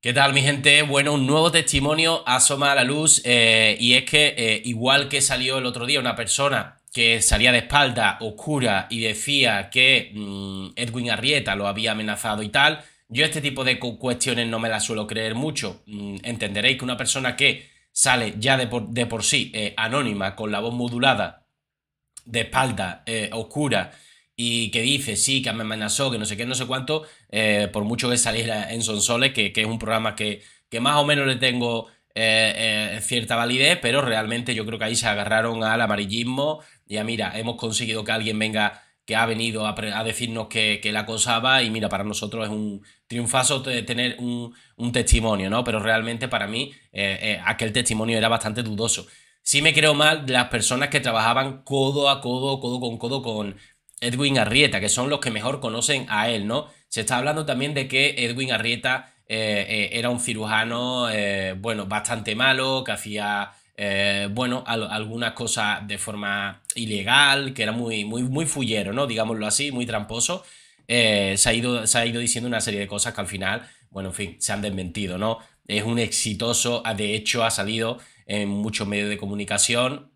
¿Qué tal mi gente? Bueno, un nuevo testimonio asoma a la luz eh, y es que eh, igual que salió el otro día una persona que salía de espalda oscura y decía que mm, Edwin Arrieta lo había amenazado y tal, yo este tipo de cuestiones no me las suelo creer mucho. Mm, entenderéis que una persona que sale ya de por, sí eh, anónima, con la voz modulada, de espalda, oscura, y que dice, sí, que me amenazó, que no sé qué, no sé cuánto, eh, por mucho que saliera en Sonsoles, que, que es un programa que, más o menos le tengo eh, eh, cierta validez, pero realmente yo creo que ahí se agarraron al amarillismo. Ya mira, hemos conseguido que alguien venga que ha venido a, decirnos que, que, la acosaba y mira, para nosotros es un triunfazo tener un, un testimonio, ¿no? Pero realmente para mí aquel testimonio era bastante dudoso. Sí me creo mal las personas que trabajaban codo a codo, codo con codo con, Edwin Arrieta, que son los que mejor conocen a él, ¿no? Se está hablando también de que Edwin Arrieta eh, eh, era un cirujano, eh, bueno, bastante malo, que hacía, bueno, algunas cosas de forma ilegal, que era muy, muy, muy fullero, ¿no? Digámoslo así, muy tramposo. se, ha ido, se ha ido diciendo una serie de cosas que al final, bueno, en fin, se han desmentido, ¿no? Es un exitoso, de hecho ha salido en muchos medios de comunicación,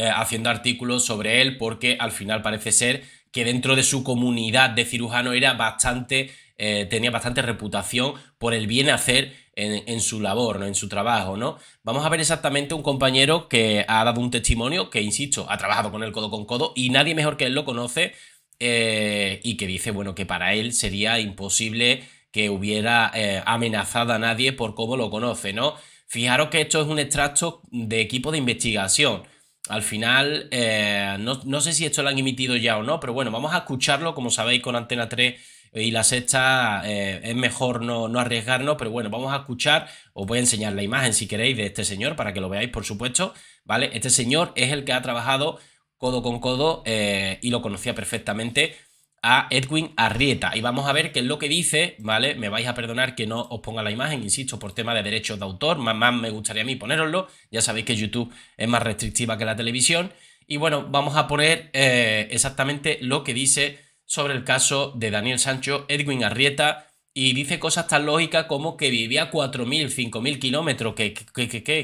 eh, haciendo artículos sobre él porque al final parece ser que dentro de su comunidad de cirujano era bastante, eh, tenía bastante reputación por el bien hacer en, su labor, ¿no? en su trabajo, ¿no? Vamos a ver exactamente un compañero que ha dado un testimonio, que insisto, ha trabajado con él codo con codo y nadie mejor que él lo conoce eh, y que dice, bueno, que para él sería imposible que hubiera amenazado a nadie por cómo lo conoce, ¿no? Fijaros que esto es un extracto de equipo de investigación al final, eh, no, sé si esto lo han emitido ya o no, pero bueno, vamos a escucharlo, como sabéis, con Antena 3 y la sexta eh, es mejor no, no, arriesgarnos, pero bueno, vamos a escuchar, os voy a enseñar la imagen si queréis de este señor para que lo veáis, por supuesto, ¿vale? Este señor es el que ha trabajado codo con codo eh, y lo conocía perfectamente a Edwin Arrieta. Y vamos a ver qué es lo que dice, ¿vale? Me vais a perdonar que no os ponga la imagen, insisto, por tema de derechos de autor, más, más me gustaría a mí poneroslo. Ya sabéis que YouTube es más restrictiva que la televisión. Y bueno, vamos a poner eh, exactamente lo que dice sobre el caso de Daniel Sancho, Edwin Arrieta, y dice cosas tan lógicas como que vivía 4.000, 5.000 kilómetros. ¿Qué,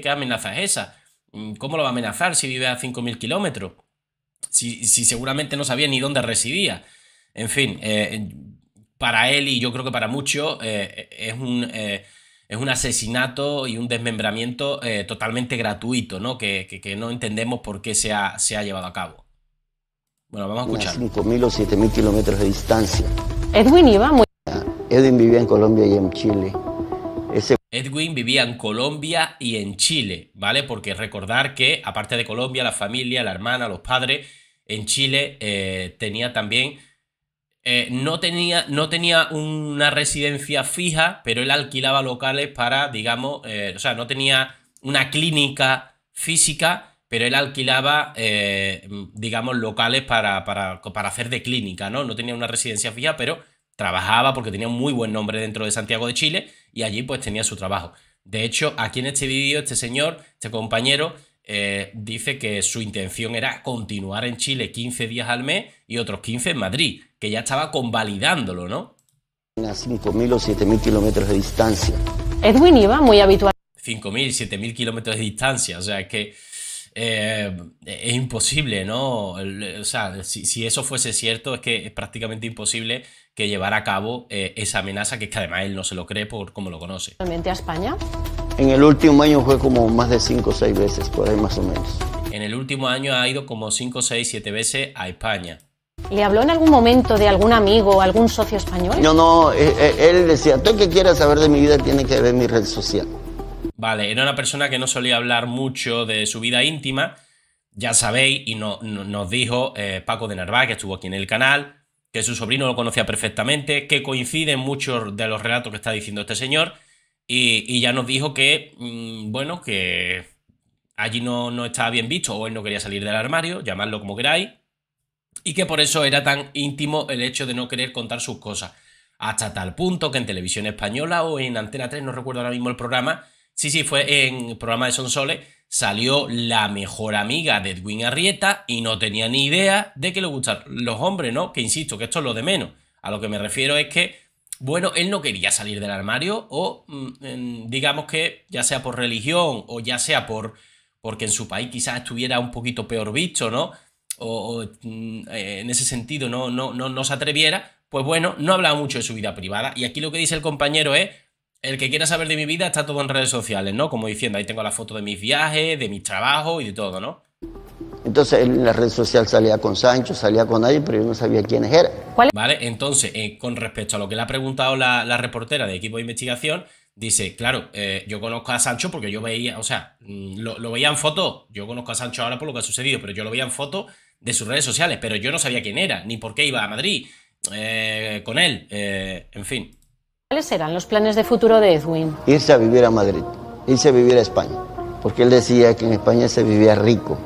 qué, amenaza es esa? Mm, ¿Cómo lo va a amenazar si vive a 5.000 kilómetros? Si, si seguramente no sabía ni dónde residía. En fin, eh, para él y yo creo que para muchos eh, es un... Eh, es un asesinato y un desmembramiento totalmente gratuito, ¿no? Que, no entendemos por qué se ha, se ha llevado a cabo. Bueno, vamos a escuchar. 5.000 o 7.000 kilómetros de distancia. Edwin iba muy... Edwin vivía en Colombia y en Chile. Edwin vivía en Colombia y en Chile, ¿vale? Porque recordar que, aparte de Colombia, la familia, la hermana, los padres, en Chile tenía también eh, no, tenía, no tenía una residencia fija, pero él alquilaba locales para, digamos, eh, o sea, no tenía una clínica física, pero él alquilaba, eh, digamos, locales para, para, para, hacer de clínica, ¿no? No tenía una residencia fija, pero trabajaba porque tenía un muy buen nombre dentro de Santiago de Chile y allí pues tenía su trabajo. De hecho, aquí en este vídeo, este señor, este compañero, eh, dice que su intención era continuar en Chile 15 días al mes y otros 15 en Madrid, que ya estaba convalidándolo, ¿no? A 5.000 o 7.000 kilómetros de distancia. Edwin iba muy habitual. 5.000, 7.000 kilómetros de distancia, o sea, es que eh, es imposible, ¿no? O sea, si, eso fuese cierto, es que es prácticamente imposible que llevara a cabo eh, esa amenaza, que es que además él no se lo cree por cómo lo conoce. ¿Realmente a España? En el último año fue como más de 5 o 6 veces, por ahí más o menos. En el último año ha ido como 5, 6, 7 veces a España. ¿Le habló en algún momento de algún amigo o algún socio español? No, no, eh, eh, él decía, todo el que quiera saber de mi vida tiene que ver mi red social. Vale, era una persona que no solía hablar mucho de su vida íntima, ya sabéis, y no, nos dijo eh, Paco de Narváez, que estuvo aquí en el canal, que su sobrino lo conocía perfectamente, que coinciden muchos de los relatos que está diciendo este señor, y, ya nos dijo que, mm, bueno, que allí no, no estaba bien visto o él no quería salir del armario, llamadlo como queráis, y que por eso era tan íntimo el hecho de no querer contar sus cosas. Hasta tal punto que en televisión española o en Antena 3, no recuerdo ahora mismo el programa, sí, sí, fue en el programa de Sonsoles salió la mejor amiga de Edwin Arrieta y no tenía ni idea de que le gustaran los hombres, ¿no? Que insisto, que esto es lo de menos. A lo que me refiero es que bueno, él no quería salir del armario o mm, digamos que ya sea por religión o ya sea por porque en su país quizás estuviera un poquito peor visto, ¿no? O, mm, eh, en ese sentido no, no, no, no se atreviera, pues bueno, no hablaba mucho de su vida privada. Y aquí lo que dice el compañero es, el que quiera saber de mi vida está todo en redes sociales, ¿no? Como diciendo, ahí tengo la foto de mis viajes, de mis trabajos y de todo, ¿no? Entonces en la red social salía con Sancho, salía con nadie, pero yo no sabía quiénes eran. Vale, entonces, eh, con respecto a lo que le ha preguntado la, reportera de equipo de investigación, dice, claro, eh, yo conozco a Sancho porque yo veía, o sea, mm, lo, veía en foto, yo conozco a Sancho ahora por lo que ha sucedido, pero yo lo veía en foto de sus redes sociales, pero yo no sabía quién era, ni por qué iba a Madrid eh, con él, en fin. ¿Cuáles eran los planes de futuro de Edwin? Irse a vivir a Madrid, irse a vivir a España, porque él decía que en España se vivía rico.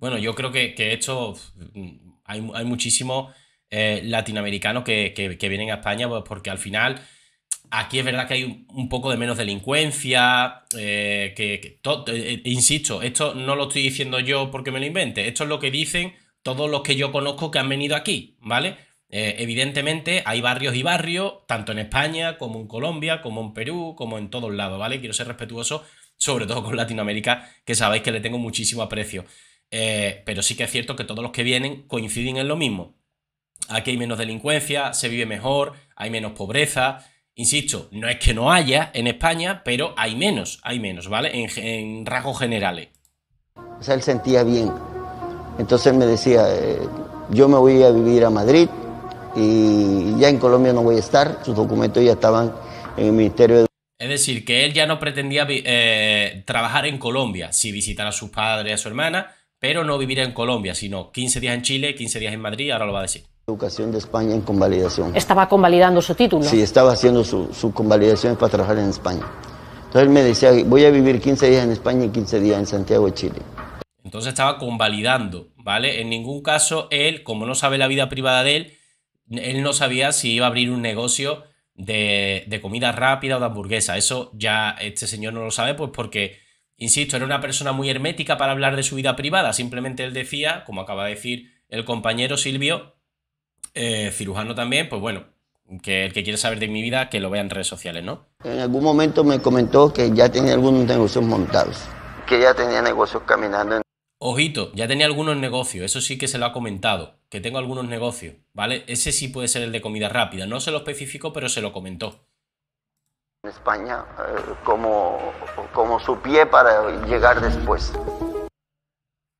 Bueno, yo creo que, esto mm, hay, hay muchísimos eh, latinoamericanos que, vienen a España pues, porque al final aquí es verdad que hay un, poco de menos delincuencia, eh, que, eh, insisto, esto no lo estoy diciendo yo porque me lo invente, esto es lo que dicen todos los que yo conozco que han venido aquí, ¿vale? evidentemente hay barrios y barrios, tanto en España como en Colombia, como en Perú, como en todos lados, ¿vale? Quiero ser respetuoso, sobre todo con Latinoamérica, que sabéis que le tengo muchísimo aprecio. Eh, pero sí que es cierto que todos los que vienen coinciden en lo mismo. Aquí hay menos delincuencia, se vive mejor, hay menos pobreza. Insisto, no es que no haya en España, pero hay menos, hay menos, ¿vale? En, rasgos generales. O sea, él sentía bien. Entonces me decía, eh, yo me voy a vivir a Madrid y ya en Colombia no voy a estar. Sus documentos ya estaban en el Ministerio de... Es decir, que él ya no pretendía eh, trabajar en Colombia, si visitar a sus padres, a su hermana, pero no vivir en Colombia, sino 15 días en Chile, 15 días en Madrid, ahora lo va a decir. Educación de España en convalidación. ¿Estaba convalidando su título? Sí, estaba haciendo su, su convalidación para trabajar en España. Entonces él me decía, voy a vivir 15 días en España y 15 días en Santiago de Chile. Entonces estaba convalidando, ¿vale? En ningún caso él, como no sabe la vida privada de él, él no sabía si iba a abrir un negocio de, de comida rápida o de hamburguesa. Eso ya este señor no lo sabe, pues porque Insisto, era una persona muy hermética para hablar de su vida privada, simplemente él decía, como acaba de decir el compañero Silvio, eh, cirujano también, pues bueno, que el que quiere saber de mi vida, que lo vea en redes sociales, ¿no? En algún momento me comentó que ya tenía algunos negocios montados, que ya tenía negocios caminando. Ojito, ya tenía algunos negocios, eso sí que se lo ha comentado, que tengo algunos negocios, ¿vale? Ese sí puede ser el de comida rápida, no se lo especificó, pero se lo comentó en España eh, como, como su pie para llegar después.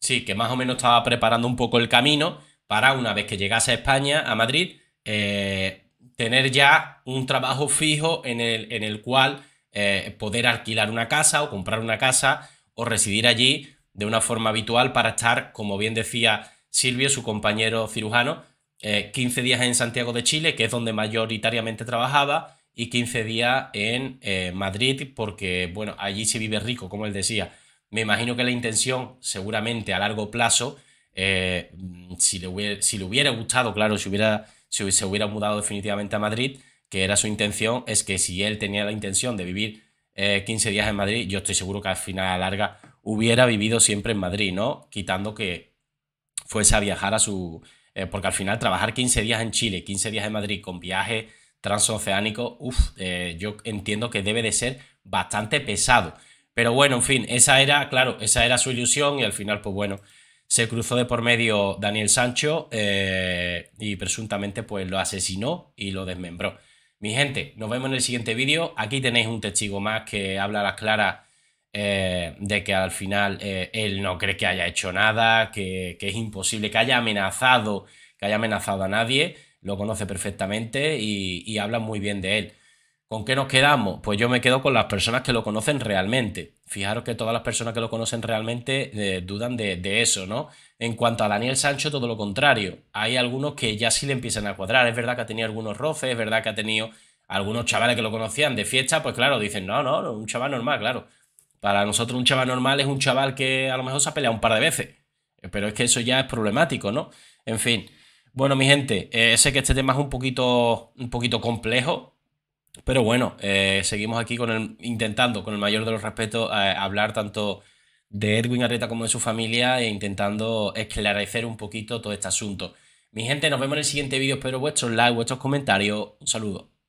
Sí, que más o menos estaba preparando un poco el camino para una vez que llegase a España, a Madrid, eh, tener ya un trabajo fijo en el, en el cual eh, poder alquilar una casa o comprar una casa o residir allí de una forma habitual para estar, como bien decía Silvio, su compañero cirujano, 15 días en Santiago de Chile, que es donde mayoritariamente trabajaba, y 15 días en eh, Madrid, porque bueno, allí se vive rico, como él decía. Me imagino que la intención, seguramente a largo plazo, eh, si, le hubiera, si, le hubiera, gustado, claro, si, hubiera, si se hubiera mudado definitivamente a Madrid, que era su intención, es que si él tenía la intención de vivir 15 eh, días en Madrid, yo estoy seguro que al final a larga hubiera vivido siempre en Madrid, ¿no? Quitando que fuese a viajar a su... porque al final trabajar 15 días en Chile, 15 días en Madrid con viaje transoceánico, uff, eh, yo entiendo que debe de ser bastante pesado. Pero bueno, en fin, esa era, claro, esa era su ilusión y al final, pues bueno, se cruzó de por medio Daniel Sancho eh, y presuntamente pues lo asesinó y lo desmembró. Mi gente, nos vemos en el siguiente vídeo. Aquí tenéis un testigo más que habla a las claras eh, de que al final él no cree que haya hecho nada, que, que es imposible, que haya amenazado, que haya amenazado a nadie lo conoce perfectamente y, hablan habla muy bien de él. ¿Con qué nos quedamos? Pues yo me quedo con las personas que lo conocen realmente. Fijaros que todas las personas que lo conocen realmente eh, dudan de, eso, ¿no? En cuanto a Daniel Sancho, todo lo contrario. Hay algunos que ya sí le empiezan a cuadrar. Es verdad que ha tenido algunos roces, es verdad que ha tenido algunos chavales que lo conocían de fiesta, pues claro, dicen, no, no, no un chaval normal, claro. Para nosotros un chaval normal es un chaval que a lo mejor se ha peleado un par de veces. Pero es que eso ya es problemático, ¿no? En fin. Bueno, mi gente, eh, sé que este tema es un poquito, un poquito complejo, pero bueno, eh, seguimos aquí con intentando, con el mayor de los respetos, eh, hablar tanto de Edwin Arreta como de su familia e intentando esclarecer un poquito todo este asunto. Mi gente, nos vemos en el siguiente vídeo. Espero vuestros likes, vuestros comentarios. Un saludo.